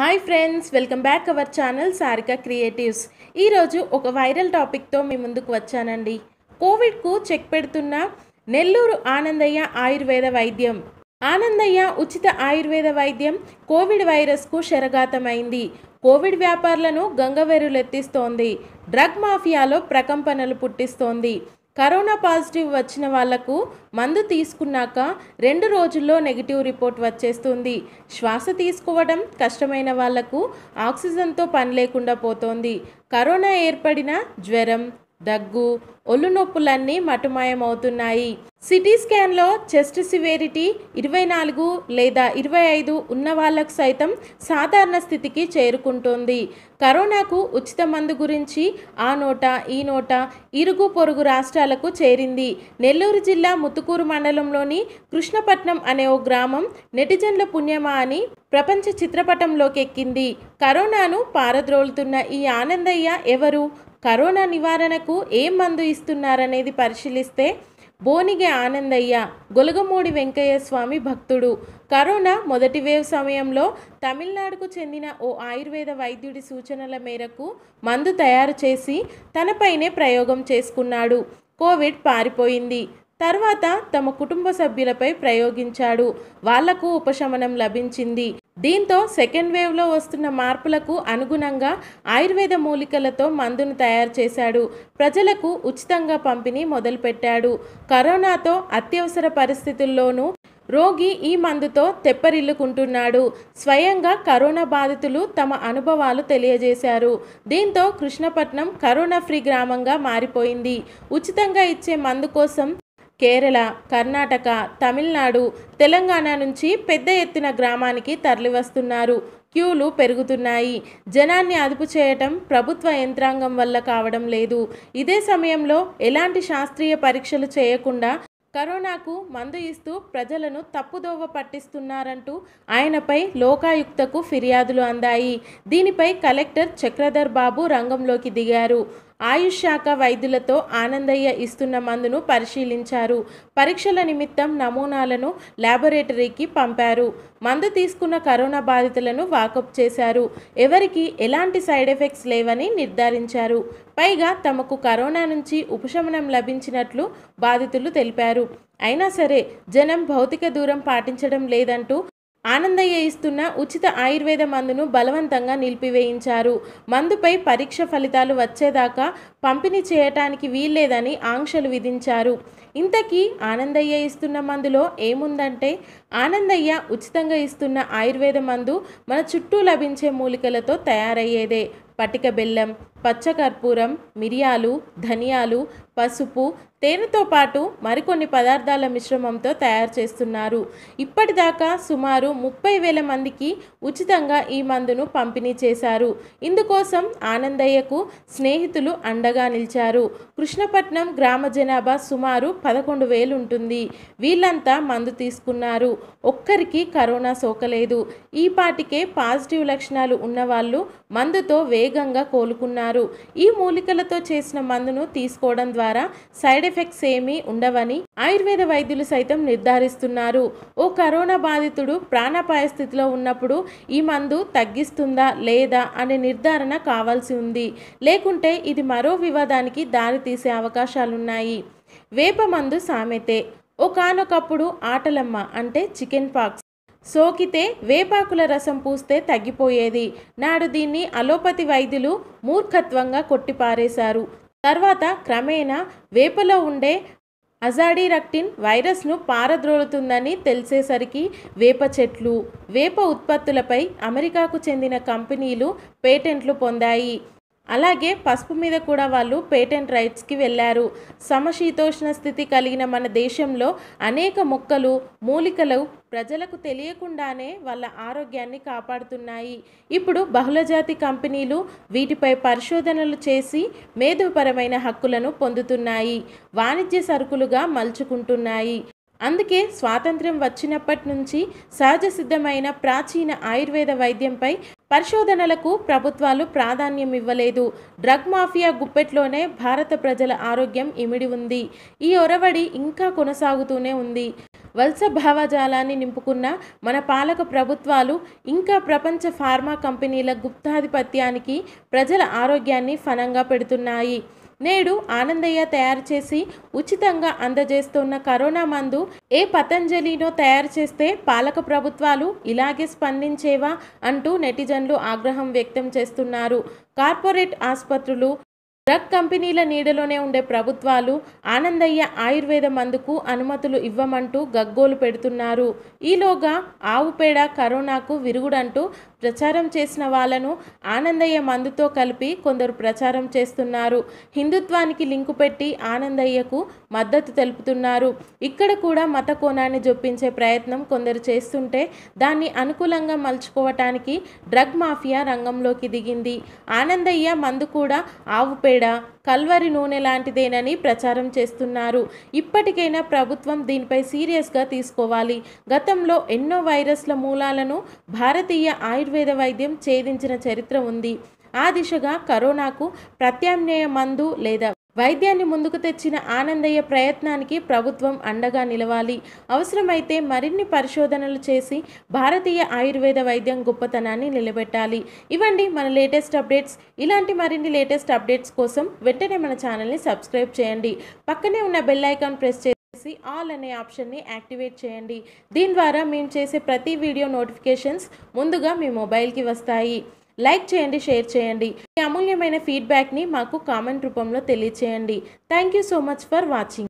hi friends welcome back our channel Sarika creatives ఈరోజు ఒక viral టాపిక్తో మీ ముందుకు వచ్చానండి కోవిడ్కు చెక్ పెడుతున్న నెల్లూరు ఆనందయ్య ఆయుర్వేద వైద్యం ఆనందయ్య ఉచిత ఆయుర్వేద వైద్యం కోవిడ్ వైరస్కు శరఘాతమైంది కోవిడ్ వ్యాపారులను గంగవేరులెత్తిస్తోంది డ్రగ్ మాఫియాలో ప్రకంపనలు పుట్టిస్తోంది కరోనా పాజిటివ్ వచ్చిన వాళ్లకు మందు తీసుకున్నాక రెండు రోజుల్లో నెగిటివ్ రిపోర్ట్ వచ్చేస్తుంది శ్వాస తీసుకోవడం కష్టమైన వాళ్లకు ఆక్సిజన్తో పని లేకుండా పోతోంది కరోనా ఏర్పడిన జ్వరం దగ్గు ఒళ్ళు నొప్పులన్నీ మటుమాయమవుతున్నాయి సిటీ స్కాన్లో చెస్ట్ సివేరిటీ ఇరవై నాలుగు లేదా ఇరవై ఐదు ఉన్న వాళ్ళకు సైతం సాధారణ స్థితికి చేరుకుంటుంది కరోనాకు ఉచిత మందు గురించి ఆ నోట ఈ నోట ఇరుగు పొరుగు రాష్ట్రాలకు చేరింది నెల్లూరు జిల్లా ముత్తుకూరు మండలంలోని కృష్ణపట్నం అనే ఓ గ్రామం నెటిజన్ల పుణ్యమా అని ప్రపంచ చిత్రపటంలోకెక్కింది కరోనాను పారద్రోలుతున్న ఈ ఆనందయ్య ఎవరు కరోనా నివారణకు ఏ మందు ఇస్తున్నారనేది పరిశీలిస్తే బోనిగే ఆనందయ్య గొలగమూడి వెంకయ్య స్వామి భక్తుడు కరోనా మొదటి వేవ్ సమయంలో తమిళనాడుకు చెందిన ఓ ఆయుర్వేద వైద్యుడి సూచనల మేరకు మందు తయారు చేసి తనపైనే ప్రయోగం చేసుకున్నాడు కోవిడ్ పారిపోయింది తర్వాత తమ కుటుంబ సభ్యులపై ప్రయోగించాడు వాళ్లకు ఉపశమనం లభించింది దీంతో సెకండ్ వేవ్లో వస్తున్న మార్పులకు అనుగుణంగా ఆయుర్వేద మూలికలతో మందును తయారు చేశాడు ప్రజలకు ఉచితంగా పంపిణీ మొదలుపెట్టాడు కరోనాతో అత్యవసర పరిస్థితుల్లోనూ రోగి ఈ మందుతో తెప్పరిల్లుకుంటున్నాడు స్వయంగా కరోనా బాధితులు తమ అనుభవాలు తెలియజేశారు దీంతో కృష్ణపట్నం కరోనా ఫ్రీ గ్రామంగా మారిపోయింది ఉచితంగా ఇచ్చే మందు కోసం కేరళ కర్ణాటక తమిళనాడు తెలంగాణ నుంచి పెద్ద ఎత్తున గ్రామానికి తరలివస్తున్నారు క్యూలు పెరుగుతున్నాయి జనాన్ని అదుపు చేయటం ప్రభుత్వ యంత్రాంగం వల్ల కావడం లేదు ఇదే సమయంలో ఎలాంటి శాస్త్రీయ పరీక్షలు చేయకుండా కరోనాకు మందు ఇస్తూ ప్రజలను తప్పుదోవ పట్టిస్తున్నారంటూ ఆయనపై లోకాయుక్తకు ఫిర్యాదులు అందాయి దీనిపై కలెక్టర్ చక్రధర్ బాబు రంగంలోకి దిగారు ఆయుష్ శాఖ వైద్యులతో ఆనందయ్య ఇస్తున్న మందును పరిశీలించారు పరీక్షల నిమిత్తం నమూనాలను ల్యాబొరేటరీకి పంపారు మందు తీసుకున్న కరోనా బాధితులను వాకప్ చేశారు ఎవరికి ఎలాంటి సైడ్ ఎఫెక్ట్స్ లేవని నిర్ధారించారు పైగా తమకు కరోనా నుంచి ఉపశమనం లభించినట్లు బాధితులు తెలిపారు అయినా సరే జనం భౌతిక దూరం పాటించడం లేదంటూ ఆనందయ్య ఇస్తున్న ఉచిత ఆయుర్వేద మందును బలవంతంగా నిలిపివేయించారు మందుపై పరీక్ష ఫలితాలు వచ్చేదాకా పంపిణీ చేయటానికి వీల్లేదని ఆంక్షలు విధించారు ఇంతకీ ఆనందయ్య ఇస్తున్న మందులో ఏముందంటే ఆనందయ్య ఉచితంగా ఇస్తున్న ఆయుర్వేద మందు మన చుట్టూ లభించే మూలికలతో తయారయ్యేదే పటిక బెల్లం పచ్చకర్పూరం మిరియాలు ధనియాలు పసుపు తేనెతో పాటు మరికొన్ని పదార్థాల మిశ్రమంతో తయారు చేస్తున్నారు ఇప్పటిదాకా సుమారు ముప్పై వేల మందికి ఉచితంగా ఈ మందును పంపిణీ చేశారు ఇందుకోసం ఆనందయ్యకు స్నేహితులు అండగా నిలిచారు కృష్ణపట్నం గ్రామ జనాభా సుమారు పదకొండు వేలు ఉంటుంది వీళ్ళంతా మందు తీసుకున్నారు ఒక్కరికి కరోనా సోకలేదు ఈ పాటికే పాజిటివ్ లక్షణాలు ఉన్నవాళ్ళు మందుతో వేగంగా కోలుకున్నారు ఈ మూలికలతో చేసిన మందును తీసుకోవడం ద్వారా సైడ్ ఎఫెక్ట్స్ ఏమీ ఉండవని ఆయుర్వేద వైద్యులు సైతం నిర్ధారిస్తున్నారు ఓ కరోనా బాధితుడు ప్రాణపాయ స్థితిలో ఉన్నప్పుడు ఈ మందు తగ్గిస్తుందా లేదా అనే నిర్ధారణ కావాల్సి ఉంది లేకుంటే ఇది మరో వివాదానికి దారితీసే అవకాశాలున్నాయి వేప మందు సామెతే ఒకనొకప్పుడు ఆటలమ్మ అంటే చికెన్ పాక్స్ సోకితే వేపాకుల రసం పూస్తే తగ్గిపోయేది నాడు దీన్ని అలోపతి వైద్యులు మూర్ఖత్వంగా కొట్టిపారేశారు తర్వాత క్రమేణా వేపలో ఉండే అజాడిరక్టిన్ వైరస్ను పారద్రోలుతుందని తెలిసేసరికి వేప చెట్లు వేప ఉత్పత్తులపై అమెరికాకు చెందిన కంపెనీలు పేటెంట్లు పొందాయి అలాగే పసుపు మీద కూడా వాళ్ళు పేటెంట్ రైట్స్కి వెళ్ళారు సమశీతోష్ణ స్థితి కలిగిన మన దేశంలో అనేక మొక్కలు మూలికలు ప్రజలకు తెలియకుండానే వాళ్ళ ఆరోగ్యాన్ని కాపాడుతున్నాయి ఇప్పుడు బహుళజాతి కంపెనీలు వీటిపై పరిశోధనలు చేసి మేధోపరమైన హక్కులను పొందుతున్నాయి వాణిజ్య సరుకులుగా మలుచుకుంటున్నాయి అందుకే స్వాతంత్ర్యం వచ్చినప్పటి నుంచి సహజ సిద్ధమైన ప్రాచీన ఆయుర్వేద వైద్యంపై పరిశోధనలకు ప్రభుత్వాలు ప్రాధాన్యం ఇవ్వలేదు డ్రగ్ మాఫియా గుప్పెట్లోనే భారత ప్రజల ఆరోగ్యం ఇమిడి ఉంది ఈ ఒరవడి ఇంకా కొనసాగుతూనే ఉంది వలస భావజాలాన్ని నింపుకున్న మన పాలక ప్రభుత్వాలు ఇంకా ప్రపంచ ఫార్మా కంపెనీల గుప్తాధిపత్యానికి ప్రజల ఆరోగ్యాన్ని ఫనంగా పెడుతున్నాయి నేడు ఆనందయ్య తయారు చేసి ఉచితంగా అందజేస్తున్న కరోనా మందు ఏ పతంజలినో తయారు చేస్తే పాలక ప్రభుత్వాలు ఇలాగే స్పందించేవా అంటూ నెటిజన్లు ఆగ్రహం వ్యక్తం చేస్తున్నారు కార్పొరేట్ ఆసుపత్రులు డ్రగ్ కంపెనీల నీడలోనే ఉండే ప్రభుత్వాలు ఆనందయ్య ఆయుర్వేద మందుకు అనుమతులు ఇవ్వమంటూ గగ్గోలు పెడుతున్నారు ఈలోగా ఆవు పేడ కరోనాకు విరుగుడంటూ ప్రచారం చేసిన వాళ్ళను ఆనందయ్య మందుతో కలిపి కొందరు ప్రచారం చేస్తున్నారు హిందుత్వానికి లింకు పెట్టి ఆనందయ్యకు మద్దతు తెలుపుతున్నారు ఇక్కడ కూడా మత కోణాన్ని జొప్పించే ప్రయత్నం కొందరు చేస్తుంటే దాన్ని అనుకూలంగా మలుచుకోవటానికి డ్రగ్ మాఫియా రంగంలోకి దిగింది ఆనందయ్య మందు కూడా ఆవు పేడ కల్వరి నూనె లాంటిదేనని ప్రచారం చేస్తున్నారు ఇప్పటికైనా ప్రభుత్వం దీనిపై సీరియస్గా తీసుకోవాలి గతంలో ఎన్నో వైరస్ల మూలాలను భారతీయ ఆయుర్వేద ఆయుర్వేద వైద్యం ఛేదించిన చరిత్ర ఉంది ఆ దిశగా కరోనాకు ప్రత్యామ్నాయ మందు లేదా వైద్యాన్ని ముందుకు తెచ్చిన ఆనందయ్య ప్రయత్నానికి ప్రభుత్వం అండగా నిలవాలి అవసరమైతే మరిన్ని పరిశోధనలు చేసి భారతీయ ఆయుర్వేద వైద్యం గొప్పతనాన్ని నిలబెట్టాలి ఇవ్వండి మన లేటెస్ట్ అప్డేట్స్ ఇలాంటి మరిన్ని లేటెస్ట్ అప్డేట్స్ కోసం వెంటనే మన ఛానల్ని సబ్స్క్రైబ్ చేయండి పక్కనే ఉన్న బెల్ ఐకాన్ ప్రెస్ చేసి చేసి ఆల్ అనే ఆప్షన్ని యాక్టివేట్ చేయండి దీని ద్వారా మేము చేసే ప్రతి వీడియో నోటిఫికేషన్స్ ముందుగా మీ మొబైల్కి వస్తాయి లైక్ చేయండి షేర్ చేయండి మీ అమూల్యమైన ఫీడ్బ్యాక్ని మాకు కామెంట్ రూపంలో తెలియచేయండి thank you so much for watching